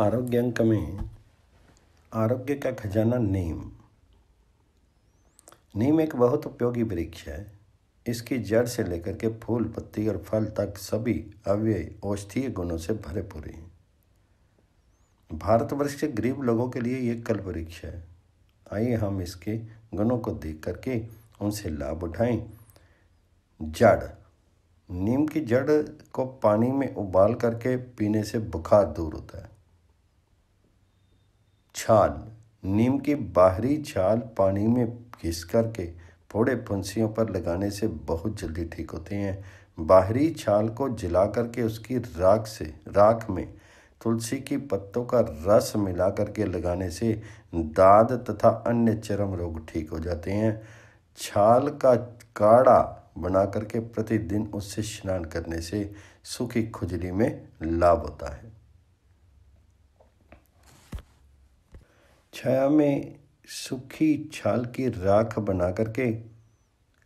आरोग्य अंक में आरोग्य का खजाना नीम नीम एक बहुत उपयोगी वृक्ष है इसकी जड़ से लेकर के फूल पत्ती और फल तक सभी अव्यय औषधीय गुणों से भरे पूरे हैं भारतवर्ष के गरीब लोगों के लिए ये कल वृक्ष है आइए हम इसके गुणों को देख करके उनसे लाभ उठाएं जड़ नीम की जड़ को पानी में उबाल करके पीने से बुखार दूर होता है छाल नीम की बाहरी छाल पानी में घिस करके फोड़े फुंसियों पर लगाने से बहुत जल्दी ठीक होते हैं बाहरी छाल को जला करके उसकी राख से राख में तुलसी की पत्तों का रस मिला करके लगाने से दाद तथा अन्य चरम रोग ठीक हो जाते हैं छाल का काढ़ा बना करके प्रतिदिन उससे स्नान करने से सूखी खुजली में लाभ होता है छाया में सूखी छाल की राख बना करके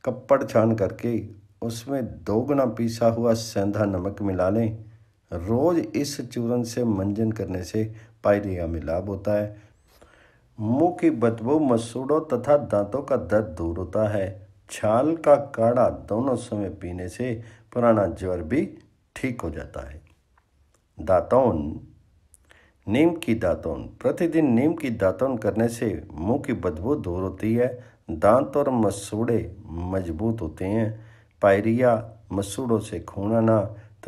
कपड़ छान करके उसमें दो गुना पीसा हुआ सेंधा नमक मिला लें रोज़ इस चूरन से मंजन करने से पायरिया में लाभ होता है मुंह की बदबू मसूड़ों तथा दांतों का दर्द दूर होता है छाल का काढ़ा दोनों समय पीने से पुराना ज्वर भी ठीक हो जाता है दातौन नीम की दातौन प्रतिदिन नीम की दातौन करने से मुंह की बदबू दूर होती है दांत और मसूड़े मजबूत होते हैं पायरिया मसूड़ों से खून आना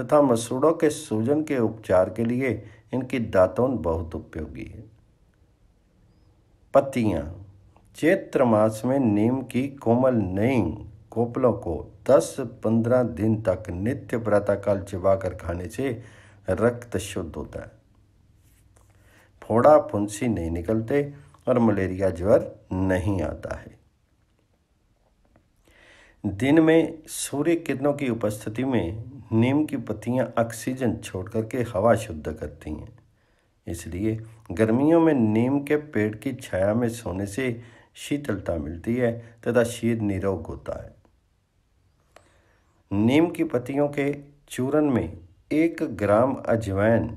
तथा मसूड़ों के सूजन के उपचार के लिए इनकी दातौन बहुत उपयोगी है पत्तियाँ चैत्र मास में नीम की कोमल नई कोपलों को 10-15 दिन तक नित्य प्रातःकाल चिबाकर खाने से रक्त शुद्ध होता है फोड़ा फुंसी नहीं निकलते और मलेरिया ज्वर नहीं आता है दिन में सूर्य किरणों की उपस्थिति में नीम की पत्तियां ऑक्सीजन छोड़ करके हवा शुद्ध करती हैं इसलिए गर्मियों में नीम के पेड़ की छाया में सोने से शीतलता मिलती है तथा शीत निरोग होता है नीम की पत्तियों के चूरन में एक ग्राम अजवैन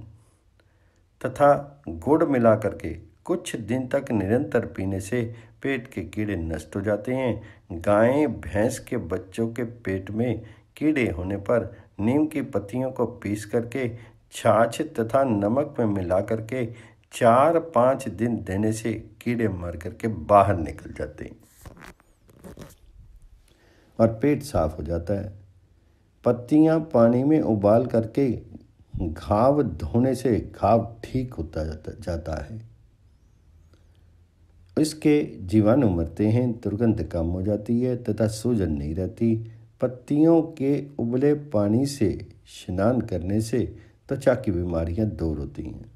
तथा गुड़ मिला करके कुछ दिन तक निरंतर पीने से पेट के कीड़े नष्ट हो जाते हैं गायें भैंस के बच्चों के पेट में कीड़े होने पर नीम की पत्तियों को पीस करके छाछ तथा नमक में मिला करके चार पाँच दिन देने से कीड़े मर करके बाहर निकल जाते हैं और पेट साफ हो जाता है पत्तियां पानी में उबाल करके घाव धोने से घाव ठीक होता जाता है इसके जीवाणु मरते हैं दुर्गंध कम हो जाती है तथा सूजन नहीं रहती पत्तियों के उबले पानी से स्नान करने से त्वचा की बीमारियां दूर होती हैं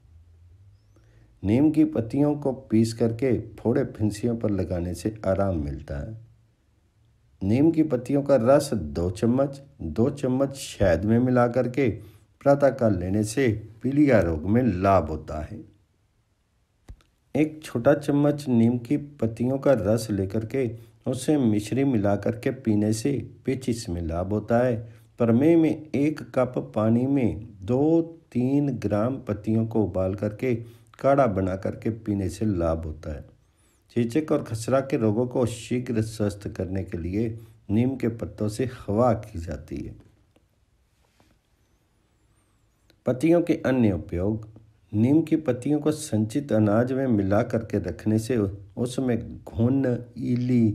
नीम की पत्तियों को पीस करके फोड़े फिंसियों पर लगाने से आराम मिलता है नीम की पत्तियों का रस दो चम्मच दो चम्मच शहद में मिला करके प्रातःकाल लेने से पीलिया रोग में लाभ होता है एक छोटा चम्मच नीम की पत्तियों का रस लेकर के उसे मिश्री मिलाकर के पीने से पेचिस में लाभ होता है परमे में एक कप पानी में दो तीन ग्राम पत्तियों को उबाल करके काढ़ा बना करके पीने से लाभ होता है चेचक और खसरा के रोगों को शीघ्र स्वस्थ करने के लिए नीम के पत्तों से हवा की जाती है पत्तियों के अन्य उपयोग नीम की पत्तियों को संचित अनाज में मिला करके रखने से उसमें घुन इली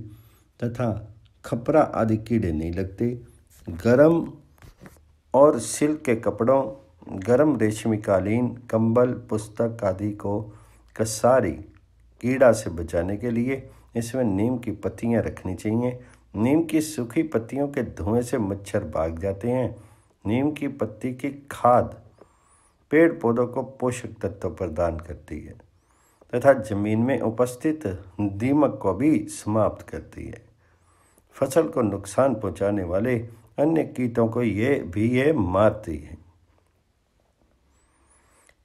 तथा खपरा आदि कीड़े नहीं लगते गरम और सिल्क के कपड़ों गरम रेशमी कालीन कंबल पुस्तक आदि को कसारी कीड़ा से बचाने के लिए इसमें नीम की पत्तियां रखनी चाहिए नीम की सूखी पत्तियों के धुएं से मच्छर भाग जाते हैं नीम की पत्ती की खाद पेड़ पौधों को पोषक तत्व प्रदान करती है तथा जमीन में उपस्थित दीमक को भी समाप्त करती है फसल को नुकसान पहुंचाने वाले अन्य कीटों को ये भी ये मारती है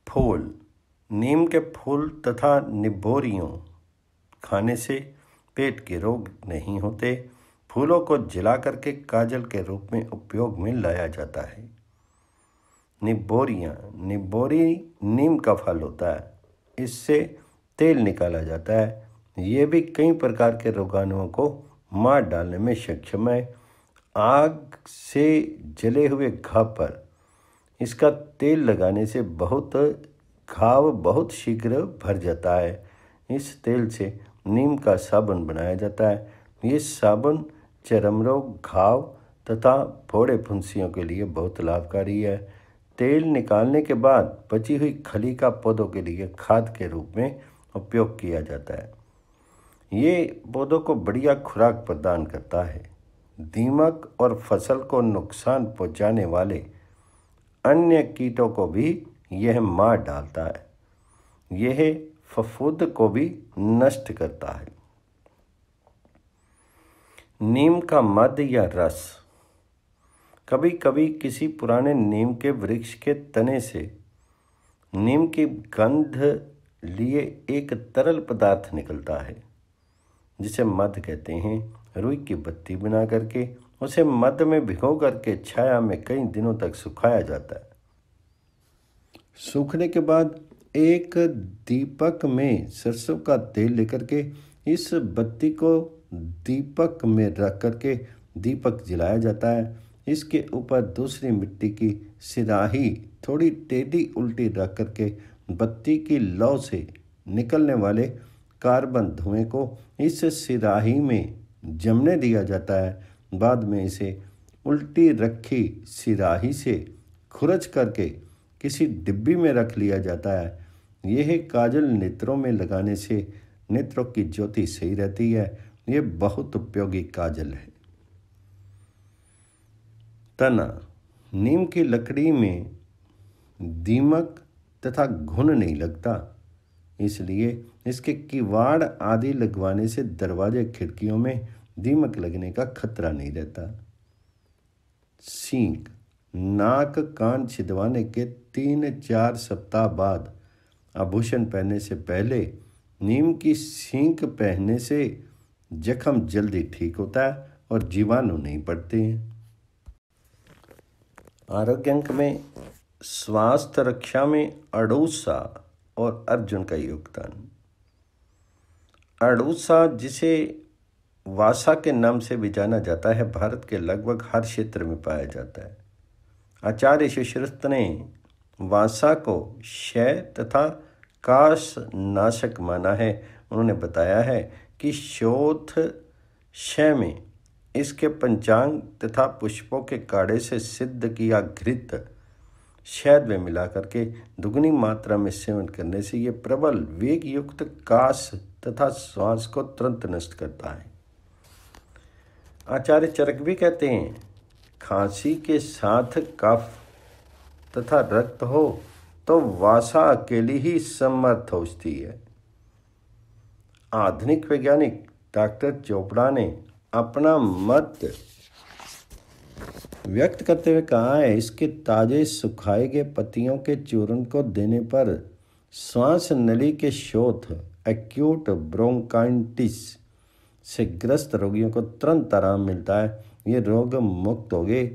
फूल नीम के फूल तथा निबोरियों खाने से पेट के रोग नहीं होते फूलों को जला करके काजल के रूप में उपयोग में लाया जाता है निबोरियाँ निबोरी नीम का फल होता है इससे तेल निकाला जाता है ये भी कई प्रकार के रोगाणुओं को मार डालने में सक्षम है आग से जले हुए घाव पर इसका तेल लगाने से बहुत घाव बहुत शीघ्र भर जाता है इस तेल से नीम का साबुन बनाया जाता है ये साबुन चरम रोग घाव तथा फोड़े फुंसियों के लिए बहुत लाभकारी है तेल निकालने के बाद बची हुई खली का पौधों के लिए खाद के रूप में उपयोग किया जाता है ये पौधों को बढ़िया खुराक प्रदान करता है दीमक और फसल को नुकसान पहुंचाने वाले अन्य कीटों को भी यह मार डालता है यह फफूद को भी नष्ट करता है नीम का मध्य या रस कभी कभी किसी पुराने नीम के वृक्ष के तने से नीम की गंध लिए एक तरल पदार्थ निकलता है जिसे मध कहते हैं रुई की बत्ती बना करके उसे मध में भिगो करके छाया में कई दिनों तक सुखाया जाता है सूखने के बाद एक दीपक में सरसों का तेल लेकर के इस बत्ती को दीपक में रख करके दीपक जलाया जाता है इसके ऊपर दूसरी मिट्टी की सिराही थोड़ी टेढ़ी उल्टी रख करके बत्ती की लौ से निकलने वाले कार्बन धुएं को इस सिराही में जमने दिया जाता है बाद में इसे उल्टी रखी सिराही से खुरच करके किसी डिब्बी में रख लिया जाता है यह काजल नेत्रों में लगाने से नेत्रों की ज्योति सही रहती है ये बहुत उपयोगी काजल है तना नीम की लकड़ी में दीमक तथा घुन नहीं लगता इसलिए इसके किवाड़ आदि लगवाने से दरवाजे खिड़कियों में दीमक लगने का खतरा नहीं रहता सींग नाक कान छिदवाने के तीन चार सप्ताह बाद आभूषण पहनने से पहले नीम की सींक पहनने से जख्म जल्दी ठीक होता है और जीवाणु नहीं पड़ते हैं आरोग्य अंक में स्वास्थ्य रक्षा में अड़ोसा और अर्जुन का योगदान अड़ोसा जिसे वासा के नाम से भी जाना जाता है भारत के लगभग हर क्षेत्र में पाया जाता है आचार्य शिश्रस्त ने वासा को क्षय तथा काश नाशक माना है उन्होंने बताया है कि शोथ क्षय में इसके पंचांग तथा पुष्पों के काढ़े से सिद्ध किया घृत शहद में मिलाकर के दुगनी मात्रा में सेवन करने से ये प्रबल वेग युक्त काश तथा श्वास को तुरंत नष्ट करता है आचार्य चरक भी कहते हैं खांसी के साथ कफ तथा रक्त हो तो वासा अकेली ही समर्थ होती है आधुनिक वैज्ञानिक डॉक्टर चोपड़ा ने अपना मत व्यक्त करते हुए कहा है इसके ताजे सुखाए गए पत्तियों के चूर्ण को देने पर श्वास नली के शोथ एक्यूट ब्रोंकाइटिस से ग्रस्त रोगियों को तुरंत आराम मिलता है ये रोग मुक्त हो गए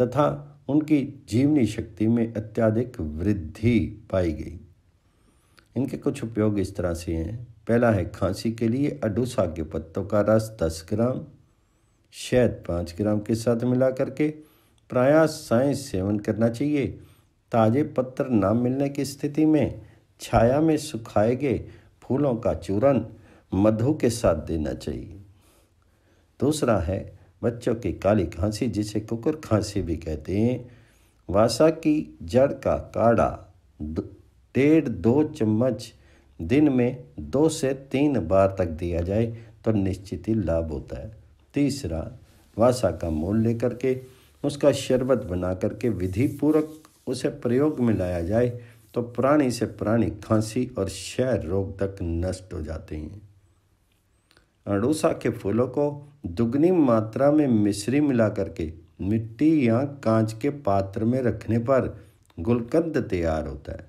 तथा उनकी जीवनी शक्ति में अत्याधिक वृद्धि पाई गई इनके कुछ उपयोग इस तरह से हैं पहला है खांसी के लिए अडूसा के पत्तों का रस दस ग्राम शहद पाँच ग्राम के साथ मिला करके प्रायः साय सेवन करना चाहिए ताजे पत्थर ना मिलने की स्थिति में छाया में सुखाए गए फूलों का चूरन मधु के साथ देना चाहिए दूसरा है बच्चों की काली खांसी जिसे कुकर खांसी भी कहते हैं वासा की जड़ का काढ़ा डेढ़ दो चम्मच दिन में दो से तीन बार तक दिया जाए तो निश्चित ही लाभ होता है तीसरा वासा का मोल लेकर के उसका शरबत बना करके विधिपूर्वक उसे प्रयोग में लाया जाए तो प्राणी से प्राणी खांसी और क्षय रोग तक नष्ट हो जाते हैं अड़ूसा के फूलों को दुगनी मात्रा में मिश्री मिला करके मिट्टी या कांच के पात्र में रखने पर गुलकंद तैयार होता है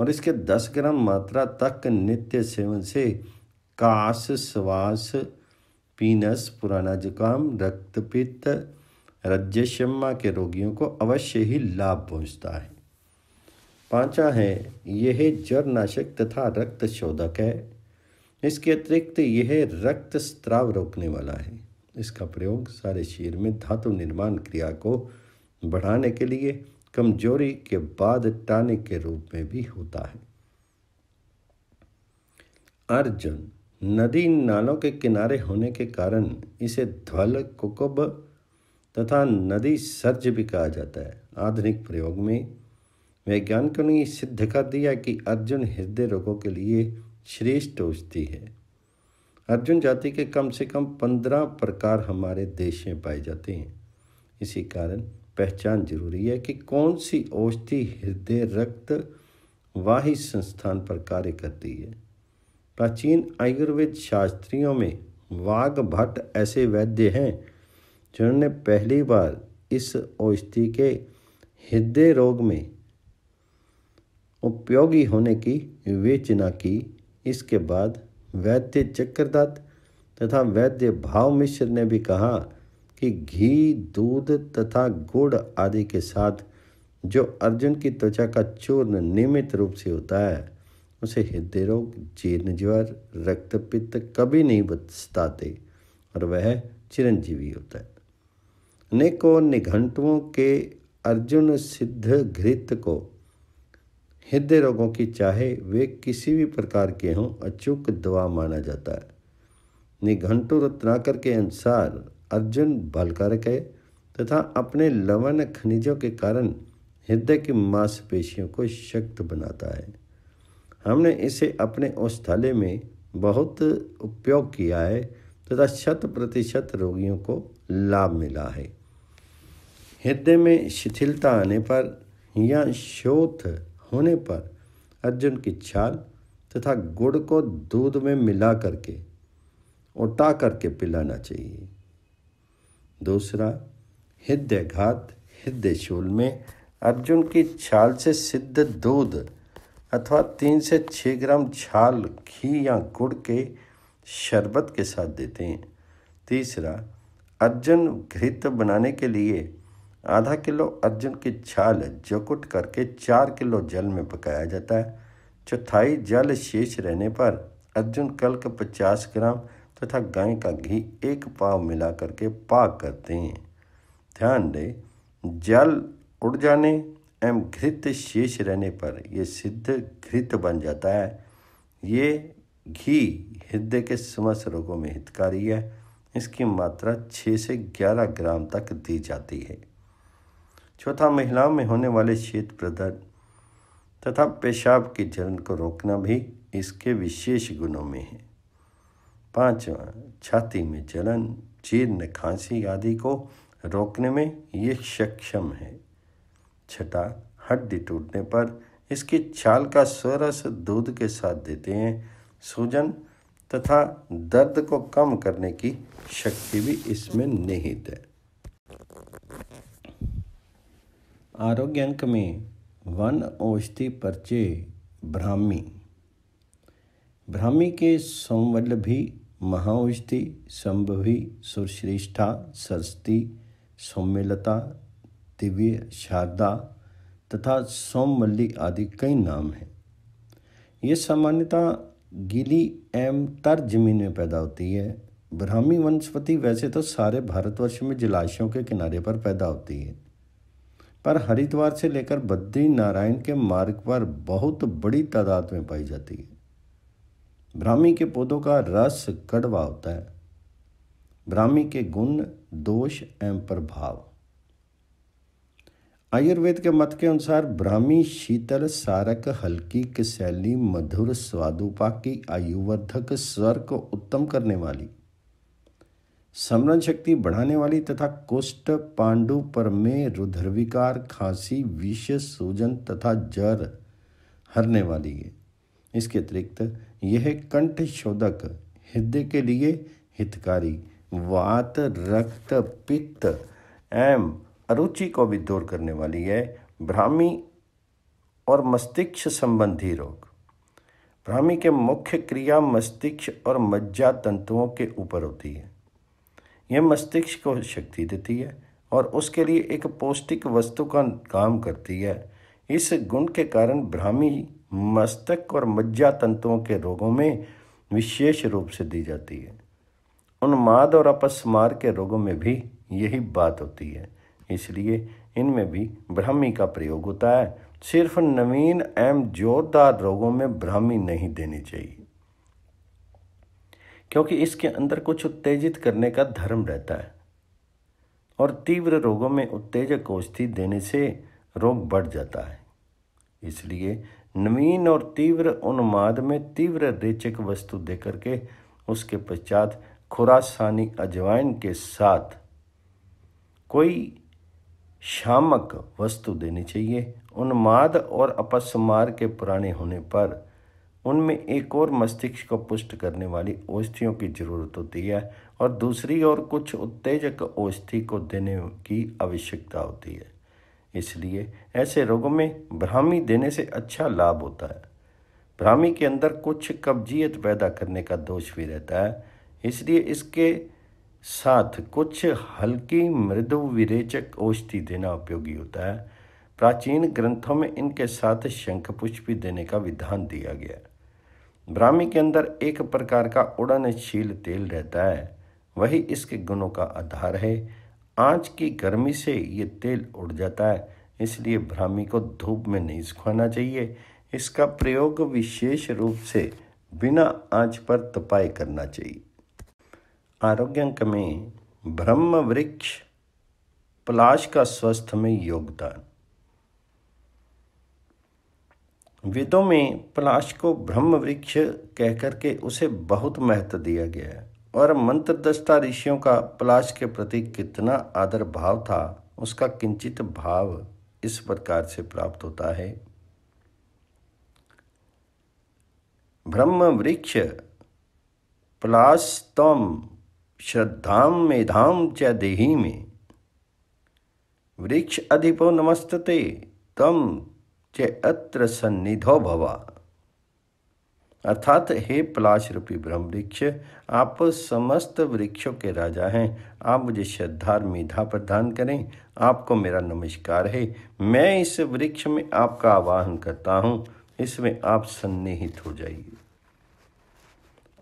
और इसके 10 ग्राम मात्रा तक नित्य सेवन से काश श्वास पीनस पुराना जुकाम रक्तपित्त रज्जश्यमा के रोगियों को अवश्य ही लाभ पहुंचता है पांचा है यह जरनाशक तथा रक्त शोधक है इसके अतिरिक्त यह रक्त स्त्राव रोकने वाला है इसका प्रयोग सारे शरीर में धातु निर्माण क्रिया को बढ़ाने के लिए कमजोरी के बाद टाने के रूप में भी होता है अर्जुन नदी नालों के किनारे होने के कारण इसे ध्वल कुकुब तथा नदी सर्ज भी कहा जाता है आधुनिक प्रयोग में वैज्ञानिकों ने सिद्ध कर दिया कि अर्जुन हृदय रोगों के लिए श्रेष्ठ औषधि है अर्जुन जाति के कम से कम पंद्रह प्रकार हमारे देश में पाए जाते हैं इसी कारण पहचान जरूरी है कि कौन सी औषधि हृदय रक्त वाही संस्थान पर कार्य करती है प्राचीन आयुर्वेद शास्त्रियों में वाघ भट्ट ऐसे वैद्य हैं जिन्होंने पहली बार इस औषधि के हृदय रोग में उपयोगी होने की विवेचना की इसके बाद वैद्य चक्रदत्त तथा वैद्य भाव मिश्र ने भी कहा कि घी दूध तथा गुड़ आदि के साथ जो अर्जुन की त्वचा का चूर्ण नियमित रूप से होता है उसे हृदय रोग जीर्ण ज्वर रक्तपित्त कभी नहीं बताते और वह चिरंजीवी होता है अनेकों निघंटुओं के अर्जुन सिद्ध घृत को हृदय रोगों की चाहे वे किसी भी प्रकार के हों अचूक दवा माना जाता है निघंटु रत्नाकर के अनुसार अर्जुन बलकारक है तथा अपने लवण खनिजों के कारण हृदय की मांसपेशियों को शक्त बनाता है हमने इसे अपने औषधालय में बहुत उपयोग किया है तथा शत प्रतिशत रोगियों को लाभ मिला है हृदय में शिथिलता आने पर या शोथ होने पर अर्जुन की छाल तथा गुड़ को दूध में मिला करके उठा करके पिलाना चाहिए दूसरा हृदयघात हृदय शूल में अर्जुन की छाल से सिद्ध दूध अथवा तीन से छः ग्राम छाल घी या गुड़ के शरबत के साथ देते हैं तीसरा अर्जुन घृत बनाने के लिए आधा किलो अर्जुन की छाल जकुट करके चार किलो जल में पकाया जाता है चौथाई जल शेष रहने पर अर्जुन कल का पचास ग्राम तथा गाय का घी एक पाव मिला करके पाक करते हैं ध्यान दें जल उड़ जाने एवं घृत शेष रहने पर यह सिद्ध घृत बन जाता है ये घी हृदय के समस्त रोगों में हितकारी है इसकी मात्रा 6 से 11 ग्राम तक दी जाती है चौथा महिलाओं में होने वाले शीत प्रदर्शन तथा पेशाब की जलन को रोकना भी इसके विशेष गुणों में है पांचवा छाती में जलन जीर्ण खांसी आदि को रोकने में ये सक्षम है छठा हड्डी टूटने पर इसकी छाल का स्वरस दूध के साथ देते हैं सूजन तथा दर्द को कम करने की शक्ति भी इसमें निहित है आरोग्य अंक में वन औषधि परिचय ब्राह्मी ब्राह्मी के भी महाऔषधि संभवी सुरश्रेष्ठा सरस्वती सौम्यलता दिव्य शारदा तथा सौमल्ली आदि कई नाम हैं ये सामान्यतः गीली एवं तर जमीन में पैदा होती है ब्राह्मी वनस्पति वैसे तो सारे भारतवर्ष में जलाशयों के किनारे पर पैदा होती है पर हरिद्वार से लेकर बद्री नारायण के मार्ग पर बहुत बड़ी तादाद में पाई जाती है ब्राह्मी के पौधों का रस कड़वा होता है ब्राह्मी के गुण दोष एवं प्रभाव आयुर्वेद के मत के अनुसार ब्राह्मी शीतल सारक हल्की कसैली मधुर स्वादुपाकी आयुवर्धक स्वर को उत्तम करने वाली समरण शक्ति बढ़ाने वाली तथा कुष्ठ पांडु में रुद्रविकार खांसी विष सूजन तथा जर हरने वाली है इसके अतिरिक्त यह कंठ शोधक हृदय के लिए हितकारी वात रक्त पित्त एवं अरुचि को भी दूर करने वाली है भ्रामी और मस्तिष्क संबंधी रोग भ्रामी के मुख्य क्रिया मस्तिष्क और मज्जा तंतुओं के ऊपर होती है यह मस्तिष्क को शक्ति देती है और उसके लिए एक पौष्टिक वस्तु का काम करती है इस गुण के कारण भ्रामी मस्तक और मज्जा तंतुओं के रोगों में विशेष रूप से दी जाती है उन्माद और अपस्मार के रोगों में भी यही बात होती है इसलिए इनमें भी ब्राह्मी का प्रयोग होता है सिर्फ नवीन एवं जोरदार रोगों में ब्राह्मी नहीं देनी चाहिए क्योंकि इसके अंदर कुछ उत्तेजित करने का धर्म रहता है और तीव्र रोगों में उत्तेजक औषधि देने से रोग बढ़ जाता है इसलिए नवीन और तीव्र उन्माद में तीव्र रेचक वस्तु देकर के उसके पश्चात खुरासानी अजवाइन के साथ कोई शामक वस्तु देनी चाहिए उन्माद और अपस्मार के पुराने होने पर उनमें एक और मस्तिष्क को पुष्ट करने वाली औषधियों की जरूरत होती है और दूसरी ओर कुछ उत्तेजक औषधि को देने की आवश्यकता होती है इसलिए ऐसे रोगों में भ्रामी देने से अच्छा लाभ होता है भ्रामी के अंदर कुछ कब्जियत पैदा करने का दोष भी रहता है इसलिए इसके साथ कुछ हल्की मृदु विरेचक औषधि देना उपयोगी होता है प्राचीन ग्रंथों में इनके साथ शंख भी देने का विधान दिया गया ब्राह्मी के अंदर एक प्रकार का उड़नशील तेल रहता है वही इसके गुणों का आधार है आँच की गर्मी से ये तेल उड़ जाता है इसलिए भ्रामी को धूप में नहीं सुखाना चाहिए इसका प्रयोग विशेष रूप से बिना आंच पर तपाई करना चाहिए अंक में ब्रह्म वृक्ष पलाश का स्वस्थ में योगदान वेदों में पलाश को ब्रह्म वृक्ष कहकर के उसे बहुत महत्व दिया गया है और मंत्र दस्ता ऋषियों का पलाश के प्रति कितना आदर भाव था उसका किंचित भाव इस प्रकार से प्राप्त होता है ब्रह्म वृक्ष पलास्तम श्रद्धाम मेधाम च देही में वृक्ष अधिपो नमस्तते तम च अत्र सन्निधो भवा अर्थात हे पलाश रूपी ब्रह्म वृक्ष आप समस्त वृक्षों के राजा हैं आप मुझे श्रद्धा मेधा प्रदान करें आपको मेरा नमस्कार है मैं इस वृक्ष में आपका आवाहन करता हूँ इसमें आप सन्निहित हो जाइए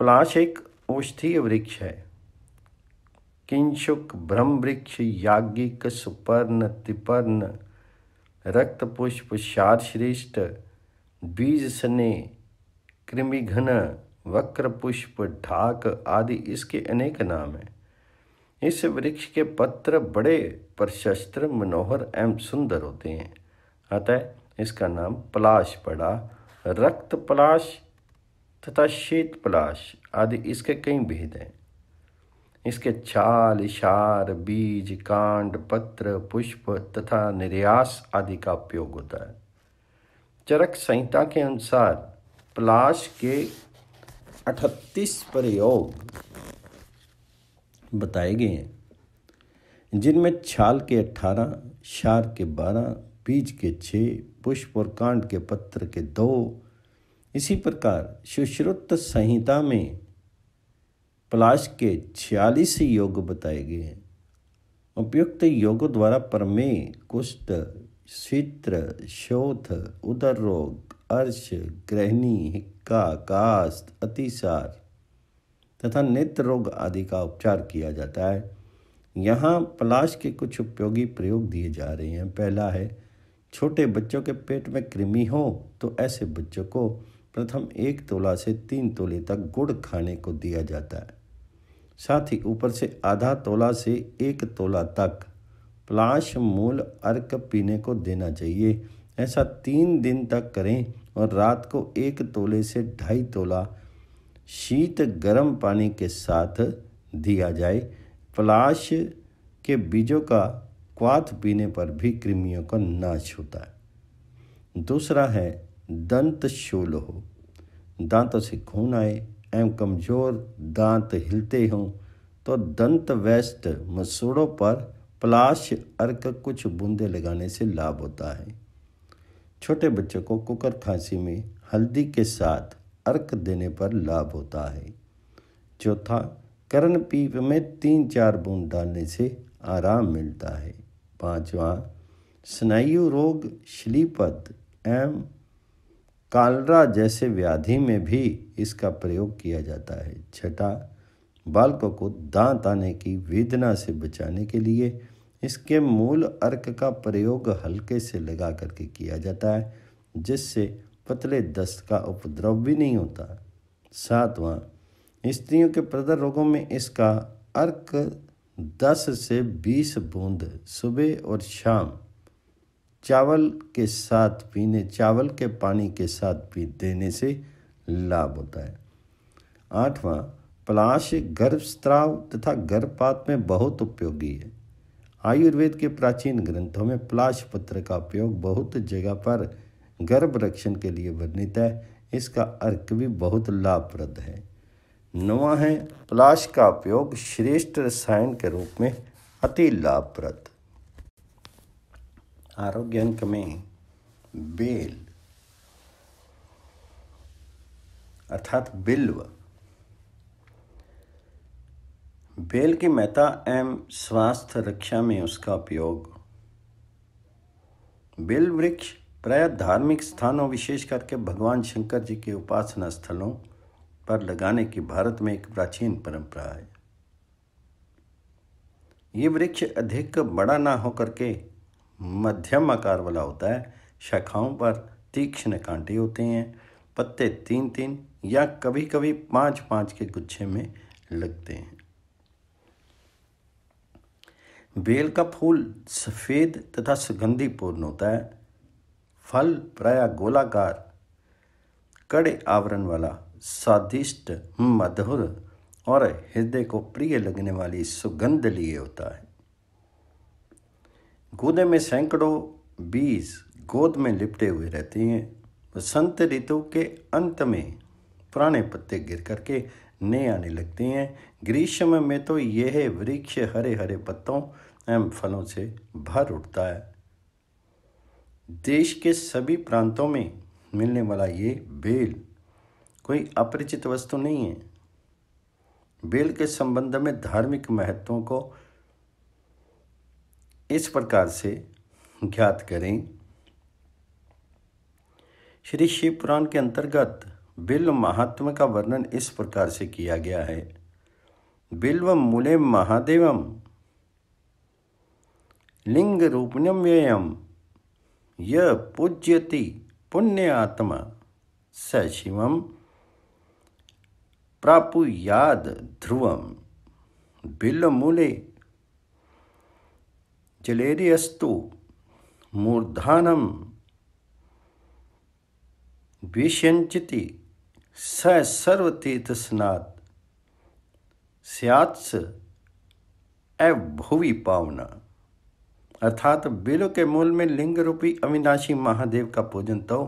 पलाश एक औषधीय वृक्ष है किंशुक ब्रह्म वृक्ष याज्ञिक सुपर्ण तिपर्ण रक्त पुष्प शार श्रेष्ठ बीज स्नेह कृमिघन वक्र पुष्प ढाक आदि इसके अनेक नाम हैं इस वृक्ष के पत्र बड़े प्रशस्त्र मनोहर एवं सुंदर होते हैं अतः इसका नाम पलाश पड़ा रक्त पलाश तथा शीत पलाश आदि इसके कई भेद हैं इसके छाल इशार बीज कांड पत्र पुष्प तथा निर्यास आदि का उपयोग होता है चरक संहिता के अनुसार पलाश के अठतीस प्रयोग बताए गए हैं जिनमें छाल के अठारह शार के बारह बीज के छः पुष्प और कांड के पत्र के दो इसी प्रकार सुश्रुत संहिता में पलाश के छियालीस योग बताए गए हैं उपयुक्त योगों द्वारा परमेय कुष्ठ शीत्र शोथ उदर रोग अर्श ग्रहणी हिक्का कास्त अतिसार तथा नेत्र रोग आदि का उपचार किया जाता है यहाँ पलाश के कुछ उपयोगी प्रयोग दिए जा रहे हैं पहला है छोटे बच्चों के पेट में कृमि हो तो ऐसे बच्चों को प्रथम एक तोला से तीन तोले तक गुड़ खाने को दिया जाता है साथ ही ऊपर से आधा तोला से एक तोला तक पलाश मूल अर्क पीने को देना चाहिए ऐसा तीन दिन तक करें और रात को एक तोले से ढाई तोला शीत गर्म पानी के साथ दिया जाए पलाश के बीजों का क्वाथ पीने पर भी कृमियों का नाश होता है दूसरा है दंत शूल हो दांतों से खून आए एवं कमज़ोर दांत हिलते हों तो दंत वेस्ट मसूड़ों पर पलाश अर्क कुछ बूंदे लगाने से लाभ होता है छोटे बच्चों को कुकर खांसी में हल्दी के साथ अर्क देने पर लाभ होता है चौथा करण पीप में तीन चार बूंद डालने से आराम मिलता है पांचवा स्नायु रोग श्लीपद एम कालरा जैसे व्याधि में भी इसका प्रयोग किया जाता है छठा बालकों को दांत आने की वेदना से बचाने के लिए इसके मूल अर्क का प्रयोग हल्के से लगा करके किया जाता है जिससे पतले दस्त का उपद्रव भी नहीं होता सातवां स्त्रियों के प्रदर रोगों में इसका अर्क दस से बीस बूंद सुबह और शाम चावल के साथ पीने चावल के पानी के साथ पी देने से लाभ होता है आठवां पलाश गर्भस्त्राव तथा गर्भपात में बहुत उपयोगी है आयुर्वेद के प्राचीन ग्रंथों में प्लाश पत्र का उपयोग बहुत जगह पर गर्भ रक्षण के लिए वर्णित है इसका अर्क भी बहुत लाभप्रद है नवा है प्लाश का उपयोग श्रेष्ठ रसायन के रूप में अति लाभप्रद आरोग्य अंक में बेल अर्थात बिल्व बेल की मेहता एवं स्वास्थ्य रक्षा में उसका उपयोग बेल वृक्ष प्राय धार्मिक स्थानों विशेष करके भगवान शंकर जी के उपासना स्थलों पर लगाने की भारत में एक प्राचीन परंपरा है ये वृक्ष अधिक बड़ा ना होकर के मध्यम आकार वाला होता है शाखाओं पर तीक्ष्ण कांटे होते हैं पत्ते तीन तीन या कभी कभी पाँच पाँच के गुच्छे में लगते हैं बेल का फूल सफ़ेद तथा सुगंधी पूर्ण होता है फल प्राय गोलाकार कड़े आवरण वाला स्वादिष्ट मधुर और हृदय को प्रिय लगने वाली सुगंध लिए होता है गोदे में सैकड़ों बीज गोद में लिपटे हुए रहते हैं वसंत ऋतु के अंत में पुराने पत्ते गिर करके नए आने लगते हैं ग्रीष्म में तो यह वृक्ष हरे हरे पत्तों एवं फलों से भर उठता है देश के सभी प्रांतों में मिलने वाला ये बेल कोई अपरिचित वस्तु नहीं है बेल के संबंध में धार्मिक महत्वों को इस प्रकार से ज्ञात करें श्री शिव पुराण के अंतर्गत बिल्व महात्म का वर्णन इस प्रकार से किया गया है बिल्व मूले महादेवम लिंग रूपण्यम व्ययम य पूज्यति पुण्य आत्मा स शिवम प्रापुयाद ध्रुवम मूले जलेरियस्तु मूर्धानम विषंचिति स तीर्थ स्नात स्यात्स भूवि पावना अर्थात बेलों के मूल में लिंग रूपी अविनाशी महादेव का पूजन तो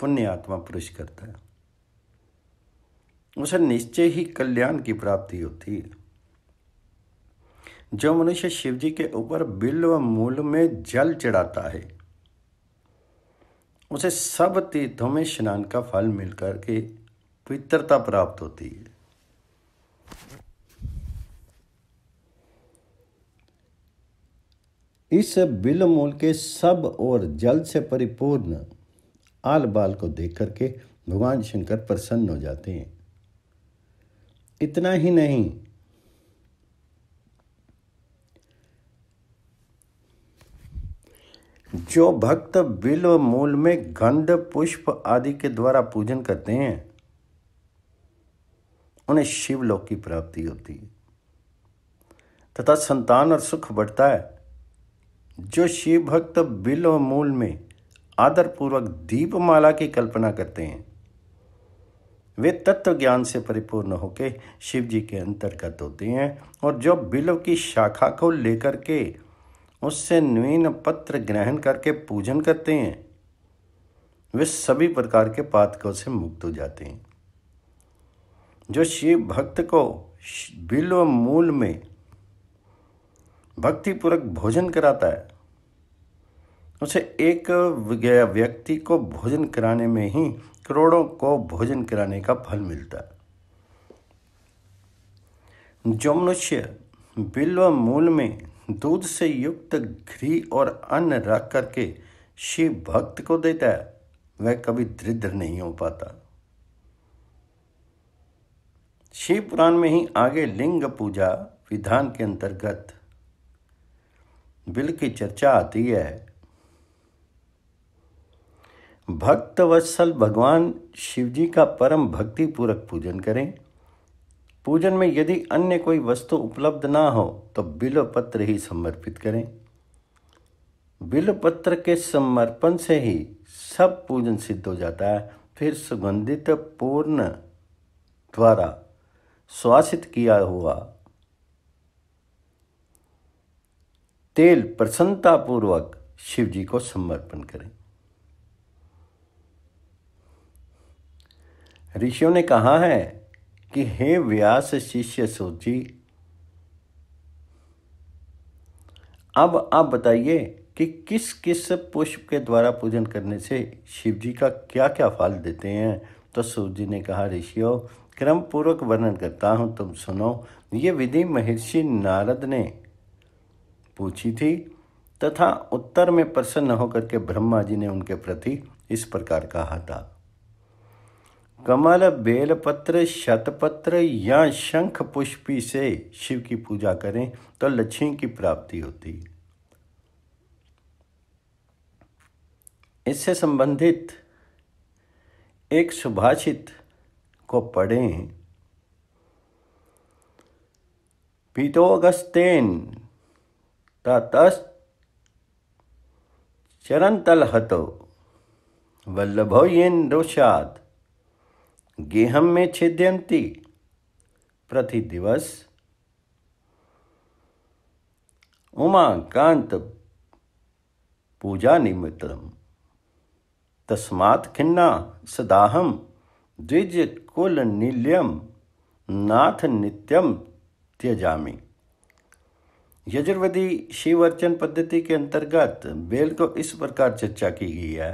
पुण्य आत्मा पुरुष करता है उसे निश्चय ही कल्याण की प्राप्ति होती है जो मनुष्य शिव जी के ऊपर बिल्व मूल में जल चढ़ाता है उसे सब तीर्थों में स्नान का फल मिलकर के पवित्रता प्राप्त होती है इस बिल मूल के सब और जल से परिपूर्ण आल बाल को देख करके भगवान शंकर प्रसन्न हो जाते हैं इतना ही नहीं जो भक्त बिल मूल में गंध पुष्प आदि के द्वारा पूजन करते हैं उन्हें शिवलोक की प्राप्ति होती है तथा संतान और सुख बढ़ता है जो शिव भक्त बिलो मूल में आदरपूर्वक दीपमाला की कल्पना करते हैं वे तत्व ज्ञान से परिपूर्ण होकर शिव जी के अंतर्गत होते हैं और जो बिलव की शाखा को लेकर के उससे नवीन पत्र ग्रहण करके पूजन करते हैं वे सभी प्रकार के पातकों से मुक्त हो जाते हैं जो शिव भक्त को बिल्व मूल में भक्तिपूर्वक भोजन कराता है उसे एक व्यक्ति को भोजन कराने में ही करोड़ों को भोजन कराने का फल मिलता है जो मनुष्य बिल्व मूल में दूध से युक्त घी और अन्न रख करके शिव भक्त को देता है वह कभी दृढ़ नहीं हो पाता शिव पुराण में ही आगे लिंग पूजा विधान के अंतर्गत बिल की चर्चा आती है भक्त वत्सल भगवान शिवजी का परम भक्ति पूर्वक पूजन करें पूजन में यदि अन्य कोई वस्तु उपलब्ध ना हो तो बिल पत्र ही समर्पित करें बिलपत्र के समर्पण से ही सब पूजन सिद्ध हो जाता है फिर सुगंधित पूर्ण द्वारा स्वासित किया हुआ तेल प्रसन्नतापूर्वक शिव जी को समर्पण करें ऋषियों ने कहा है कि हे व्यास शिष्य सोची अब आप बताइए कि किस किस पुष्प के द्वारा पूजन करने से शिव जी का क्या क्या फल देते हैं तो सूत जी ने कहा ऋषियों क्रम पूर्वक वर्णन करता हूँ तुम सुनो ये विधि महर्षि नारद ने पूछी थी तथा उत्तर में प्रसन्न होकर के ब्रह्मा जी ने उनके प्रति इस प्रकार कहा था कमल बेलपत्र शतपत्र या शंख पुष्पी से शिव की पूजा करें तो लक्ष्मी की प्राप्ति होती इससे संबंधित एक सुभाषित को पढ़ें पीतोगस्तेन तत चरंतल हतो वल्लभ येन दोषाद गेहम में छिद्यंती प्रतिदिवस कांत पूजा निमित्रम तस्मात् खिन्ना सदाहम द्विज कुल नील्यम नाथ नित्यम त्यजामी यजुर्वेदी शिवर्चन पद्धति के अंतर्गत बेल को इस प्रकार चर्चा की गई है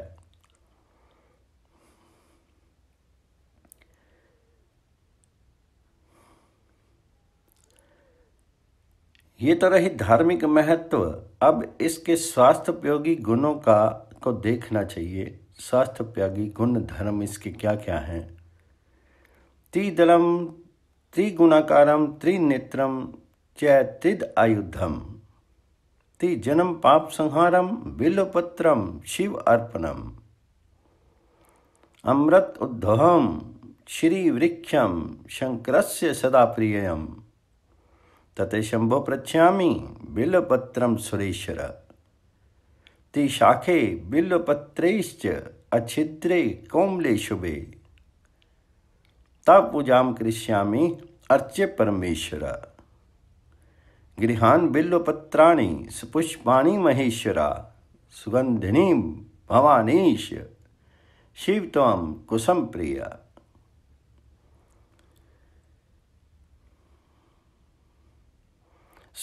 ये तो रही धार्मिक महत्व अब इसके स्वास्थ्य उपयोगी गुणों का को देखना चाहिए स्वास्थ्य प्यागी गुण धर्म इसके क्या क्या हैं त्रिदलम त्रिगुणाकारम त्रिनेत्रम चैत्रिद आयुधम त्रिजनम पाप संहारम बिल्वपत्रम शिव अर्पणम अमृत उद्धवम श्री वृक्षम शंकर सदा प्रियम तथे शंभो प्रच्छा बिलपत्रम सुरेश्वर ते शाखे बिल्वपत्रेश्च अछिद्रे कोमले शुभे तब पूजा करिष्यामि अर्च्य परमेश्वर गृहान बिल्वपत्राणी सुपुष्पाणी महेश्वरा सुगंधिनी भवानीश शिव तम कुसम प्रिया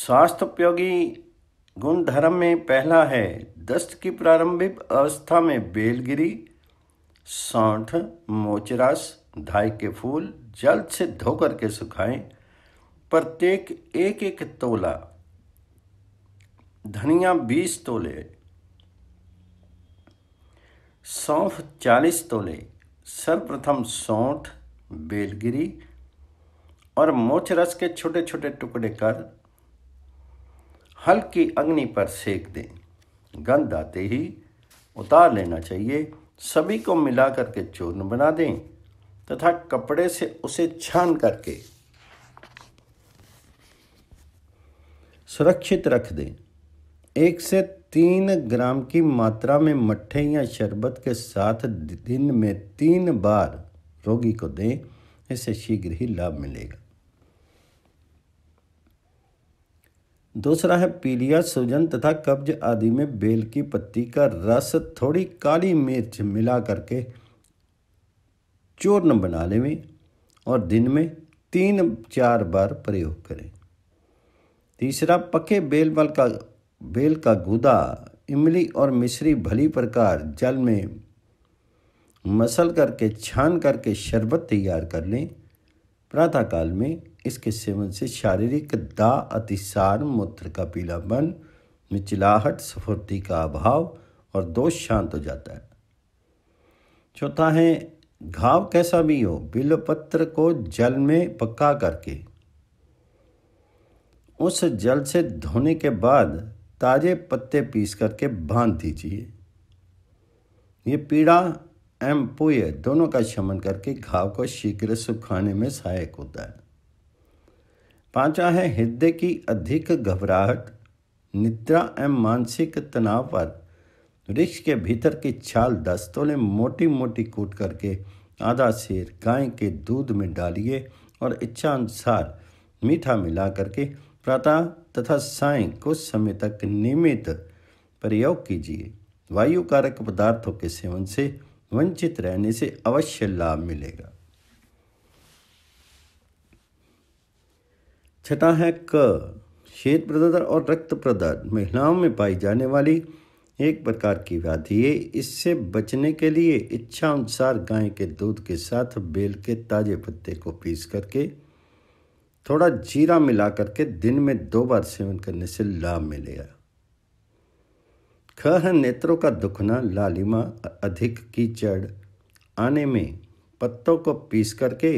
स्वास्थ्योपयोगी गुण धर्म में पहला है दस्त की प्रारंभिक अवस्था में बेलगिरी सौठ मोचरास धाई के फूल जल से धोकर के सुखाएं प्रत्येक एक एक तोला धनिया बीस तोले सौंफ चालीस तोले सर्वप्रथम सौठ बेलगिरी और मोच रस के छोटे छोटे टुकड़े कर हल्की अग्नि पर सेक दें गंध आते ही उतार लेना चाहिए सभी को मिला करके चूर्ण बना दें तथा कपड़े से उसे छान करके सुरक्षित रख दें एक से तीन ग्राम की मात्रा में मट्ठे या शरबत के साथ दिन में तीन बार रोगी को दें इससे शीघ्र ही लाभ मिलेगा दूसरा है पीलिया सूजन तथा कब्ज आदि में बेल की पत्ती का रस थोड़ी काली मिर्च मिला करके चूर्ण बना लें और दिन में तीन चार बार प्रयोग करें तीसरा पके बेल बल का बेल का गुदा इमली और मिश्री भली प्रकार जल में मसल करके छान करके शरबत तैयार कर लें प्रातःकाल में इसके सेवन से शारीरिक दा अतिसार मूत्र का पीलापन मिचिलाहट स्फूर्ति का अभाव और दोष शांत हो जाता है चौथा है घाव कैसा भी हो बिलपत्र को जल में पक्का करके उस जल से धोने के बाद ताजे पत्ते पीस करके बांध दीजिए ये पीड़ा एम पोय दोनों का शमन करके घाव को शीघ्र सुखाने में सहायक होता है पांचवा है हृदय की अधिक घबराहट निद्रा एवं मानसिक तनाव पर वृक्ष के भीतर की छाल दस्तों ने मोटी मोटी कूट करके आधा शेर गाय के दूध में डालिए और इच्छा अनुसार मीठा मिला करके प्रातः तथा साय कुछ समय तक नियमित प्रयोग कीजिए वायु कारक पदार्थों के सेवन से वंचित रहने से अवश्य लाभ मिलेगा छठा है क श्वेत प्रदर और रक्त प्रदर महिलाओं में पाई जाने वाली एक प्रकार की व्याधि है इससे बचने के लिए इच्छा अनुसार गाय के दूध के साथ बेल के ताजे पत्ते को पीस करके थोड़ा जीरा मिला करके दिन में दो बार सेवन करने से लाभ मिलेगा ख है नेत्रों का दुखना लालिमा अधिक की आने में पत्तों को पीस करके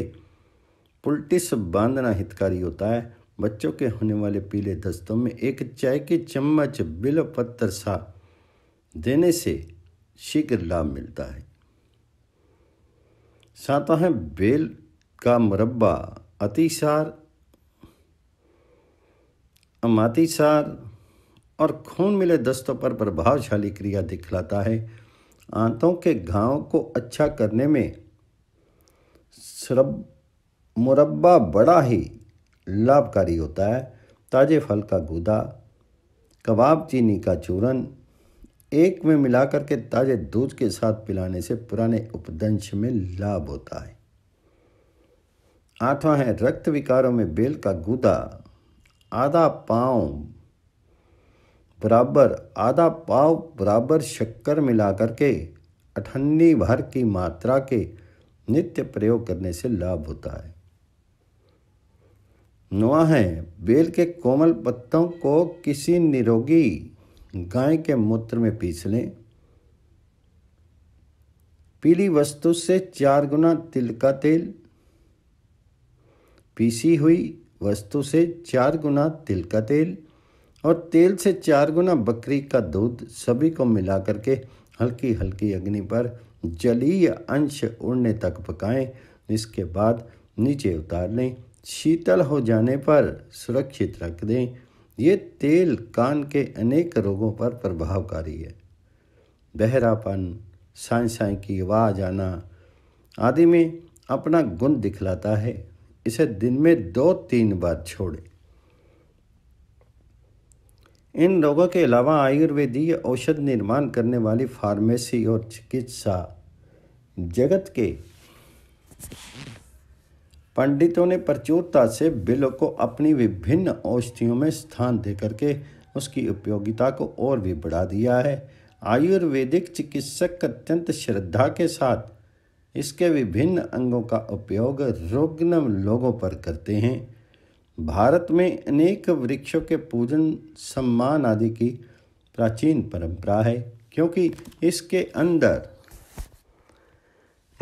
पुलटिस बांधना हितकारी होता है बच्चों के होने वाले पीले दस्तों में एक चाय के चम्मच बिल पत्थर सा देने से शीघ्र लाभ मिलता है सातवा है बेल का मुरब्बा अतिसार अमातिसार और खून मिले दस्तों पर प्रभावशाली क्रिया दिखलाता है आंतों के घाव को अच्छा करने में सरब मुरब्बा बड़ा ही लाभकारी होता है ताजे फल का गूदा कबाब चीनी का चूरन एक में मिलाकर के ताजे दूध के साथ पिलाने से पुराने उपदंश में लाभ होता है आठवां है रक्त विकारों में बेल का गूदा आधा पाँव बराबर आधा पाव बराबर शक्कर मिला के अठन्नी भर की मात्रा के नित्य प्रयोग करने से लाभ होता है नवा है बेल के कोमल पत्तों को किसी निरोगी गाय के मूत्र में पीस लें पीली वस्तु से चार गुना तिल का तेल पीसी हुई वस्तु से चार गुना तिल का तेल और तेल से चार गुना बकरी का दूध सभी को मिला करके हल्की हल्की अग्नि पर जलीय अंश उड़ने तक पकाएं इसके बाद नीचे उतार लें शीतल हो जाने पर सुरक्षित रख दें ये तेल कान के अनेक रोगों पर प्रभावकारी है बहरापन साय साई की आवाज आना आदि में अपना गुण दिखलाता है इसे दिन में दो तीन बार छोड़ें इन रोगों के अलावा आयुर्वेदीय औषध निर्माण करने वाली फार्मेसी और चिकित्सा जगत के पंडितों ने प्रचुरता से बिलों को अपनी विभिन्न औषधियों में स्थान देकर के उसकी उपयोगिता को और भी बढ़ा दिया है आयुर्वेदिक चिकित्सक अत्यंत श्रद्धा के साथ इसके विभिन्न अंगों का उपयोग रुग्ण लोगों पर करते हैं भारत में अनेक वृक्षों के पूजन सम्मान आदि की प्राचीन परंपरा है क्योंकि इसके अंदर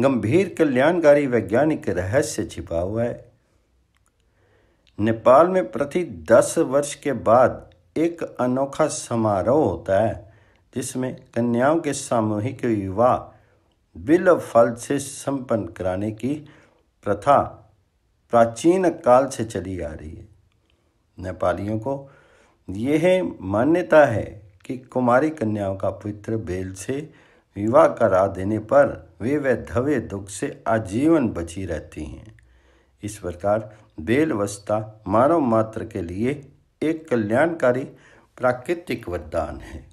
गंभीर कल्याणकारी वैज्ञानिक रहस्य छिपा हुआ है नेपाल में प्रति दस वर्ष के बाद एक अनोखा समारोह होता है जिसमें कन्याओं के सामूहिक विवाह बिल फल से संपन्न कराने की प्रथा प्राचीन काल से चली आ रही है नेपालियों को यह मान्यता है कि कुमारी कन्याओं का पवित्र बेल से विवाह करा देने पर वे वैधव्य दुख से आजीवन बची रहती हैं इस प्रकार बेलवस्था मानव मात्र के लिए एक कल्याणकारी प्राकृतिक वरदान है